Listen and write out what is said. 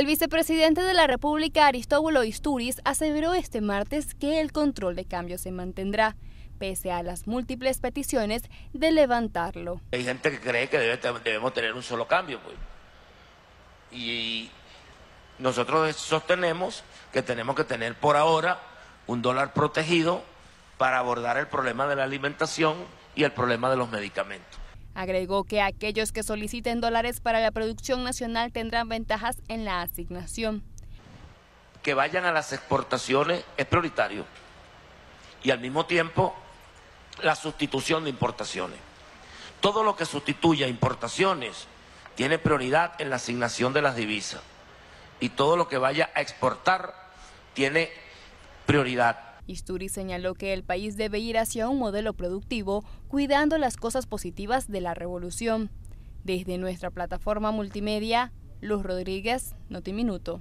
El vicepresidente de la República, Aristóbulo Isturiz, aseveró este martes que el control de cambio se mantendrá, pese a las múltiples peticiones de levantarlo. Hay gente que cree que debemos tener un solo cambio, pues. Y nosotros sostenemos que tenemos que tener por ahora un dólar protegido para abordar el problema de la alimentación y el problema de los medicamentos. Agregó que aquellos que soliciten dólares para la producción nacional tendrán ventajas en la asignación. Que vayan a las exportaciones es prioritario y al mismo tiempo la sustitución de importaciones. Todo lo que sustituya importaciones tiene prioridad en la asignación de las divisas y todo lo que vaya a exportar tiene prioridad Isturi señaló que el país debe ir hacia un modelo productivo cuidando las cosas positivas de la revolución. Desde nuestra plataforma multimedia, Luz Rodríguez, Notiminuto.